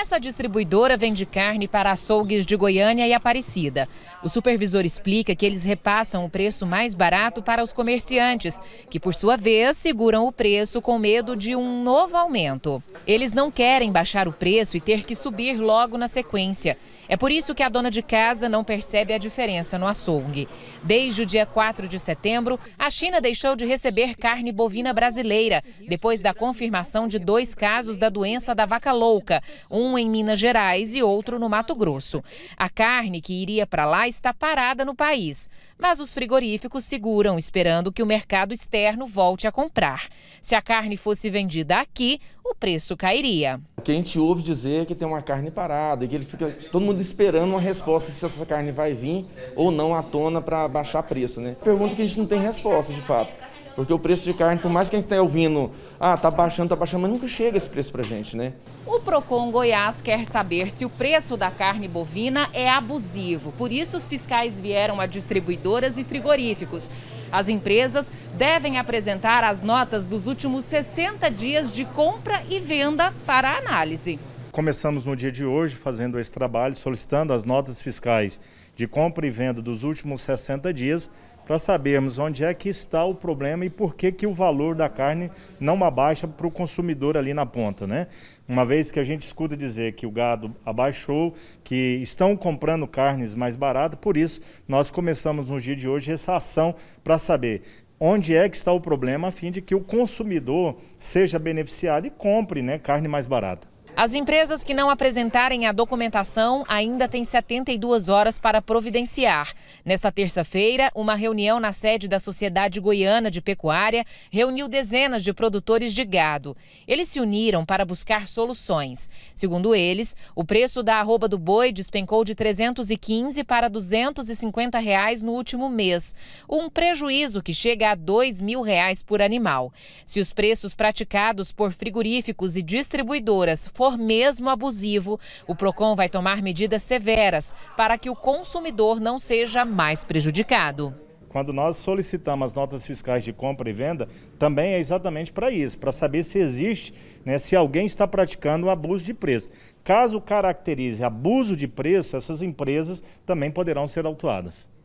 Essa distribuidora vende carne para açougues de Goiânia e Aparecida. O supervisor explica que eles repassam o preço mais barato para os comerciantes, que por sua vez seguram o preço com medo de um novo aumento. Eles não querem baixar o preço e ter que subir logo na sequência. É por isso que a dona de casa não percebe a diferença no açougue. Desde o dia 4 de setembro, a China deixou de receber carne bovina brasileira, depois da confirmação de dois casos da doença da vaca louca, um um em Minas Gerais e outro no Mato Grosso. A carne que iria para lá está parada no país, mas os frigoríficos seguram, esperando que o mercado externo volte a comprar. Se a carne fosse vendida aqui, o preço cairia. O que a gente ouve dizer é que tem uma carne parada e que ele fica todo mundo esperando uma resposta se essa carne vai vir ou não à tona para baixar preço, né? Pergunta que a gente não tem resposta de fato. Porque o preço de carne, por mais que a gente esteja ouvindo, ah, tá baixando, tá baixando, mas nunca chega esse preço pra gente, né? O Procon Goiás quer saber se o preço da carne bovina é abusivo. Por isso, os fiscais vieram a distribuidoras e frigoríficos. As empresas devem apresentar as notas dos últimos 60 dias de compra e venda para análise. Começamos no dia de hoje fazendo esse trabalho, solicitando as notas fiscais de compra e venda dos últimos 60 dias para sabermos onde é que está o problema e por que, que o valor da carne não abaixa para o consumidor ali na ponta, né? Uma vez que a gente escuta dizer que o gado abaixou, que estão comprando carnes mais baratas, por isso nós começamos no dia de hoje essa ação para saber onde é que está o problema a fim de que o consumidor seja beneficiado e compre né, carne mais barata. As empresas que não apresentarem a documentação ainda têm 72 horas para providenciar. Nesta terça-feira, uma reunião na sede da Sociedade Goiana de Pecuária reuniu dezenas de produtores de gado. Eles se uniram para buscar soluções. Segundo eles, o preço da arroba do boi despencou de 315 para 250 reais no último mês, um prejuízo que chega a 2 mil reais por animal. Se os preços praticados por frigoríficos e distribuidoras forem for mesmo abusivo, o PROCON vai tomar medidas severas para que o consumidor não seja mais prejudicado quando nós solicitamos as notas fiscais de compra e venda, também é exatamente para isso, para saber se existe, né, se alguém está praticando um abuso de preço. Caso caracterize abuso de preço, essas empresas também poderão ser autuadas.